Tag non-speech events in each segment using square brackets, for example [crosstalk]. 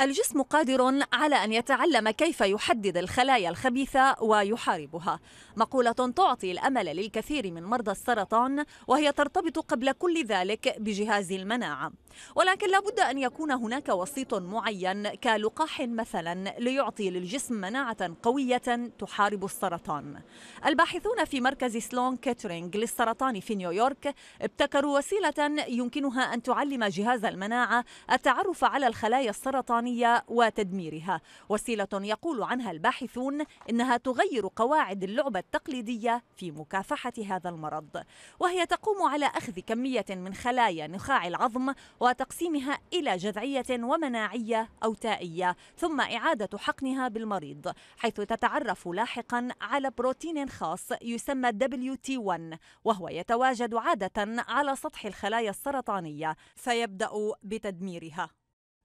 الجسم قادر على أن يتعلم كيف يحدد الخلايا الخبيثة ويحاربها مقولة تعطي الأمل للكثير من مرضى السرطان وهي ترتبط قبل كل ذلك بجهاز المناعة ولكن لابد أن يكون هناك وسيط معين كلقاح مثلا ليعطي للجسم مناعة قوية تحارب السرطان الباحثون في مركز سلون كيترينج للسرطان في نيويورك ابتكروا وسيلة يمكنها أن تعلم جهاز المناعة التعرف على الخلايا السرطانية الإنسانية وتدميرها وسيلة يقول عنها الباحثون إنها تغير قواعد اللعبة التقليدية في مكافحة هذا المرض وهي تقوم على أخذ كمية من خلايا نخاع العظم وتقسيمها إلى جذعية ومناعية أو تائية ثم إعادة حقنها بالمريض حيث تتعرف لاحقا على بروتين خاص يسمى WT1 وهو يتواجد عادة على سطح الخلايا السرطانية فيبدأ بتدميرها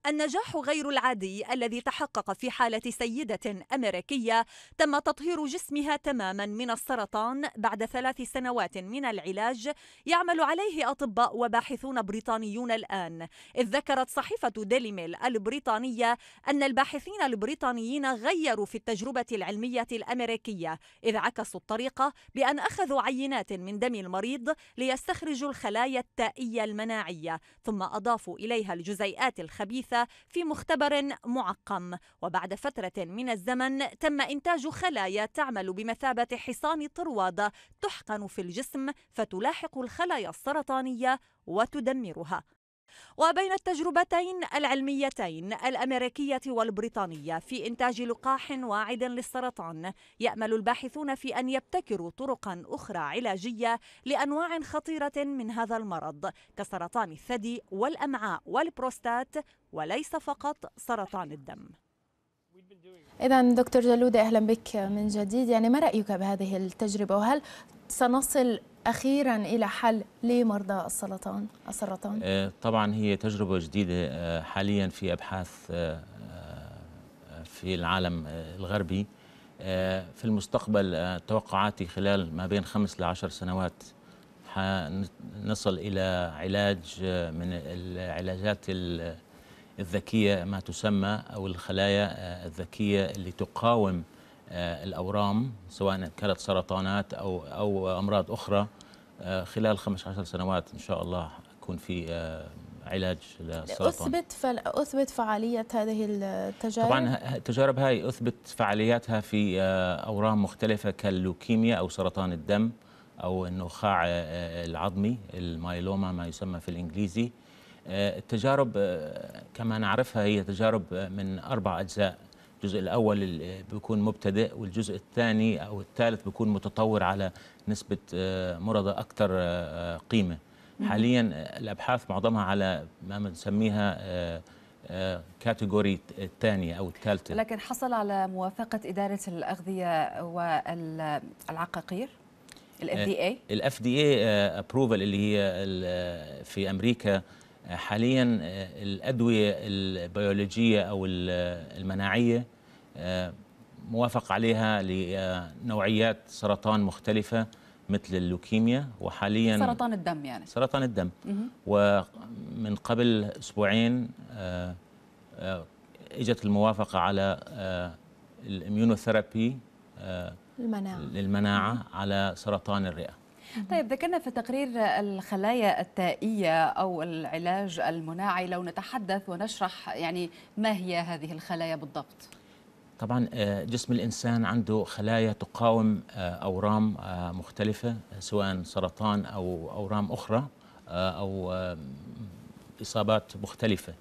النجاح غير العادي الذي تحقق في حالة سيدة أمريكية تم تطهير جسمها تماما من السرطان بعد ثلاث سنوات من العلاج يعمل عليه أطباء وباحثون بريطانيون الآن إذ ذكرت صحيفة ديلي ميل البريطانية أن الباحثين البريطانيين غيروا في التجربة العلمية الأمريكية إذ عكسوا الطريقة بأن أخذوا عينات من دم المريض ليستخرجوا الخلايا التائية المناعية ثم أضافوا إليها الجزيئات الخبيثة في مختبر معقم وبعد فترة من الزمن تم إنتاج خلايا تعمل بمثابة حصان طروادة تحقن في الجسم فتلاحق الخلايا السرطانية وتدمرها وبين التجربتين العلميتين الأمريكية والبريطانية في إنتاج لقاح واعد للسرطان يأمل الباحثون في أن يبتكروا طرقا أخرى علاجية لأنواع خطيرة من هذا المرض كسرطان الثدي والأمعاء والبروستات وليس فقط سرطان الدم إذا دكتور جلودة أهلا بك من جديد يعني ما رأيك بهذه التجربة وهل سنصل أخيرا إلى حل لمرضى السرطان السرطان آه، طبعا هي تجربة جديدة آه، حاليا في أبحاث آه، في العالم الغربي في المستقبل توقعاتي خلال ما بين خمس لعشر سنوات نصل إلى علاج من العلاجات الذكية ما تسمى أو الخلايا آه، الذكية اللي تقاوم آه، الأورام سواء كانت سرطانات أو أو أمراض أخرى آه، خلال 15 سنوات إن شاء الله يكون في علاج للسرطان أثبت فل... أثبت فعالية هذه التجارب طبعا التجارب هاي أثبت فعالياتها في أورام مختلفة كاللوكيميا أو سرطان الدم أو النخاع العظمي المايلوما ما يسمى في الإنجليزي آه، التجارب آه، كما نعرفها هي تجارب آه، من أربع أجزاء الجزء الأول بيكون مبتدئ والجزء الثاني أو الثالث بيكون متطور على نسبة مرضى أكثر قيمة حاليا الأبحاث معظمها على ما بنسميها كاتيجوري الثانية أو الثالثة لكن حصل على موافقة إدارة الأغذية والعقاقير؟ الاف دي اي الاف دي اي ابروفل اللي هي في امريكا حاليا آه، الادويه البيولوجيه او آه، المناعيه آه، موافق عليها لنوعيات سرطان مختلفه مثل اللوكيميا وحاليا سرطان الدم يعني سرطان الدم ومن قبل اسبوعين اجت الموافقه على الاميونوثيرابي المناعه للمناعه على سرطان الرئه طيب ذكرنا في تقرير الخلايا التائية أو العلاج المناعي لو نتحدث ونشرح يعني ما هي هذه الخلايا بالضبط طبعا آه، جسم الإنسان عنده خلايا تقاوم آه، أورام آه، مختلفة سواء سرطان أو أورام أخرى أو إصابات مختلفة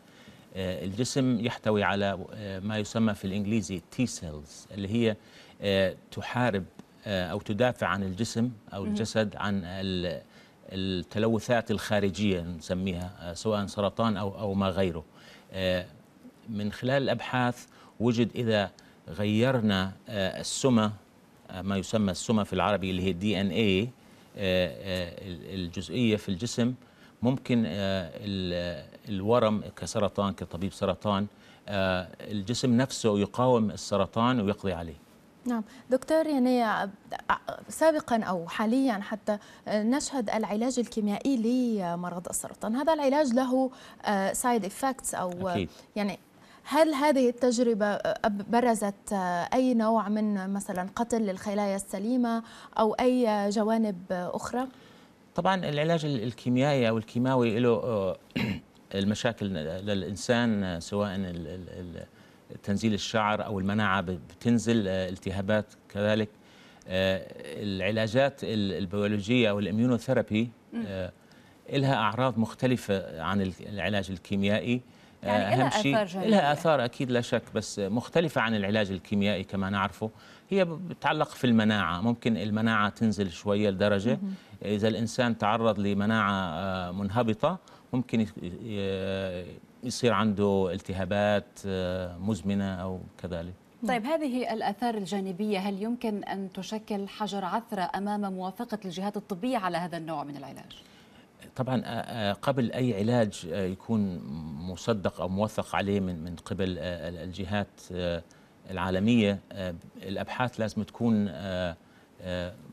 الجسم يحتوي على ما يسمى في الإنجليزي تي سيلز اللي هي تحارب آه، أو تدافع عن الجسم أو الجسد عن التلوثات الخارجية نسميها آه، سواء سرطان أو أو ما غيره آه، من خلال الأبحاث وجد إذا غيرنا السمى ما يسمى السمى في العربي اللي هي دي ان اي الجزئية في الجسم ممكن الورم كسرطان كطبيب سرطان الجسم نفسه يقاوم السرطان ويقضي عليه نعم دكتور يعني آه، آه، سابقا او حاليا حتى آه، نشهد العلاج الكيميائي لمرض السرطان هذا العلاج له سايد افكتس او أكيد. يعني هل هذه التجربة برزت أي نوع من مثلا قتل للخلايا السليمة أو أي جوانب أخرى؟ طبعا العلاج الكيميائي أو الكيماوي له [clears throat] المشاكل للإنسان سواء ال ال ال تنزيل الشعر او المناعه بتنزل آه، التهابات كذلك آه، العلاجات البيولوجيه او الاميونوثيرابي آه، لها اعراض مختلفه عن العلاج الكيميائي يعني اهم شيء لها اثار اكيد لا شك بس مختلفه عن العلاج الكيميائي كما نعرفه هي بتتعلق في المناعه ممكن المناعه تنزل شويه لدرجه اذا الانسان تعرض لمناعه منهبطه ممكن يصير عنده التهابات آه، مزمنه او كذلك طيب هذه الآثار الجانبية هل يمكن أن تشكل حجر عثرة أمام موافقة الجهات الطبية على هذا النوع من العلاج؟ طبعا آه، آه، قبل أي علاج يكون مصدق أو موثق عليه من من قبل الجهات العالمية الأبحاث لازم تكون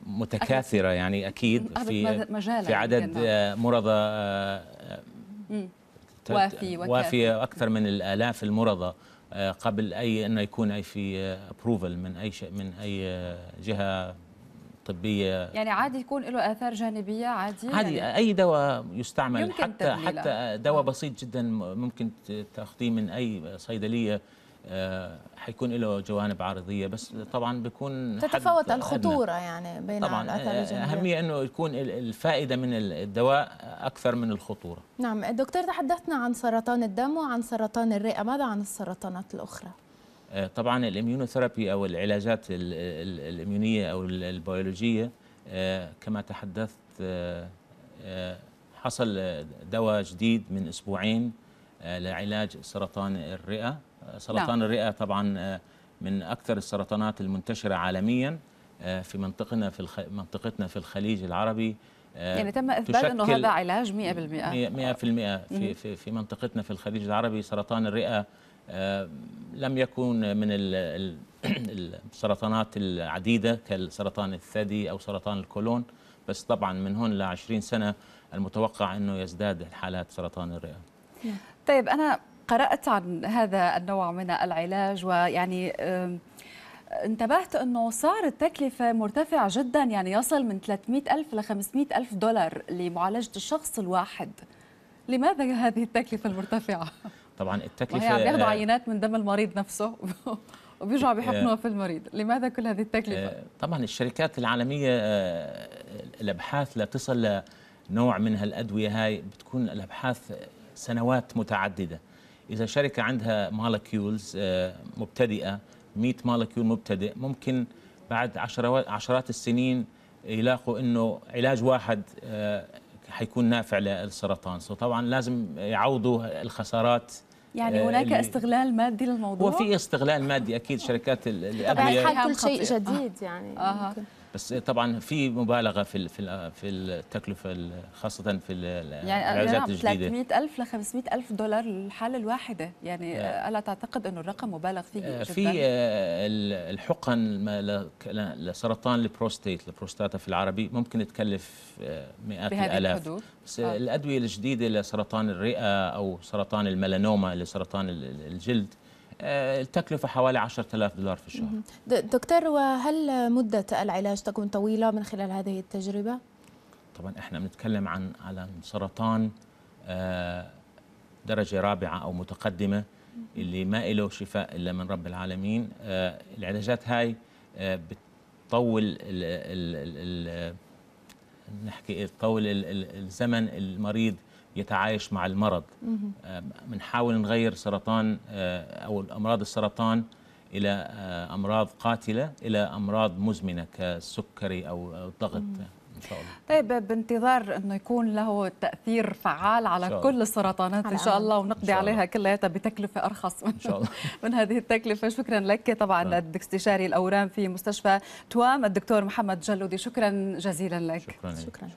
متكاثرة يعني أكيد في في عدد مرضى وافي وكافي. وافي اكثر من الالاف المرضى آه، قبل اي انه يكون اي في ابروفل آه، من اي شيء من اي آه، جهه طبيه يعني عادي يكون له اثار جانبيه عادي عادي يعني اي دواء يستعمل حتى تدليلة. حتى دواء بسيط جدا ممكن تاخذيه من اي صيدليه آه، حيكون له جوانب عارضيه بس طبعا بيكون تتفاوت الخطوره أدنى. يعني بين طبعا الاثار آه، اهميه انه يكون الفائده من الدواء اكثر من الخطوره نعم دكتور تحدثنا عن سرطان الدم وعن سرطان الرئه ماذا عن السرطانات الاخرى آه، طبعا الاميونوثيرابي او العلاجات الاميونيه او البيولوجيه كما تحدثت حصل دواء جديد من اسبوعين لعلاج سرطان الرئه سرطان نعم. الرئة طبعا آه، من أكثر السرطانات المنتشرة عالميا آه، في منطقنا في الخ... منطقتنا في الخليج العربي آه، يعني تم اثبات انه هذا علاج 100% 100% في في في منطقتنا في الخليج العربي سرطان الرئه لم يكن من السرطانات العديده كالسرطان الثدي او سرطان الكولون بس طبعا من هون ل 20 سنه المتوقع انه يزداد حالات سرطان الرئه. طيب انا قرأت عن هذا النوع من العلاج ويعني انتبهت أنه صار التكلفة مرتفعة جدا يعني يصل من 300 ألف ل 500 ألف دولار لمعالجة الشخص الواحد لماذا هذه التكلفة المرتفعة؟ طبعا التكلفة يعني بياخذوا عينات من دم المريض نفسه [laughs] وبيرجعوا بيحقنوها في المريض لماذا كل هذه التكلفة؟ آه، طبعا الشركات العالمية آه، الأبحاث لتصل لنوع من هالأدوية هاي بتكون الأبحاث سنوات متعددة اذا شركه عندها مولكيولز آه، مبتدئه 100 مولكيول مبتدئ ممكن بعد عشرات السنين يلاقوا انه علاج واحد آه، حيكون نافع للسرطان سو طبعا لازم يعوضوا الخسارات يعني آه، هناك استغلال مادي للموضوع؟ هو في استغلال مادي اكيد شركات الادويه طبعا كل شيء جديد يعني آه. ممكن. بس طبعا في مبالغه في في في التكلفه خاصه في يعني الجديده يعني 300000 ل 500000 دولار للحاله الواحده يعني آه الا تعتقد انه الرقم مبالغ فيه آه، جدا في آه الحقن لسرطان البروستيت البروستاتا في العربي ممكن تكلف آه، مئات الالاف بس آه. الادويه الجديده لسرطان الرئه او سرطان الميلانوما لسرطان الجلد التكلفة حوالي 10000 دولار في الشهر دكتور وهل مدة العلاج تكون طويلة من خلال هذه التجربة؟ طبعا احنا بنتكلم عن على سرطان آه، درجة رابعة أو متقدمة اللي ما له شفاء إلا من رب العالمين آه، العلاجات هاي آه، بتطول ال ال ال نحكي إيه، تطول الزمن المريض يتعايش مع المرض آه، بنحاول نغير سرطان آه، او امراض السرطان الى آه، امراض قاتله الى امراض مزمنه كالسكري او الضغط إن شاء الله. طيب بانتظار انه يكون له تاثير فعال على كل السرطانات ان شاء الله ونقضي شاء الله. عليها كلياتها بتكلفه ارخص من, إن شاء الله. من هذه التكلفه شكرا لك طبعا استشاري الاورام في مستشفى توام الدكتور محمد جلودي شكرا جزيلا لك شكرا, شكرا.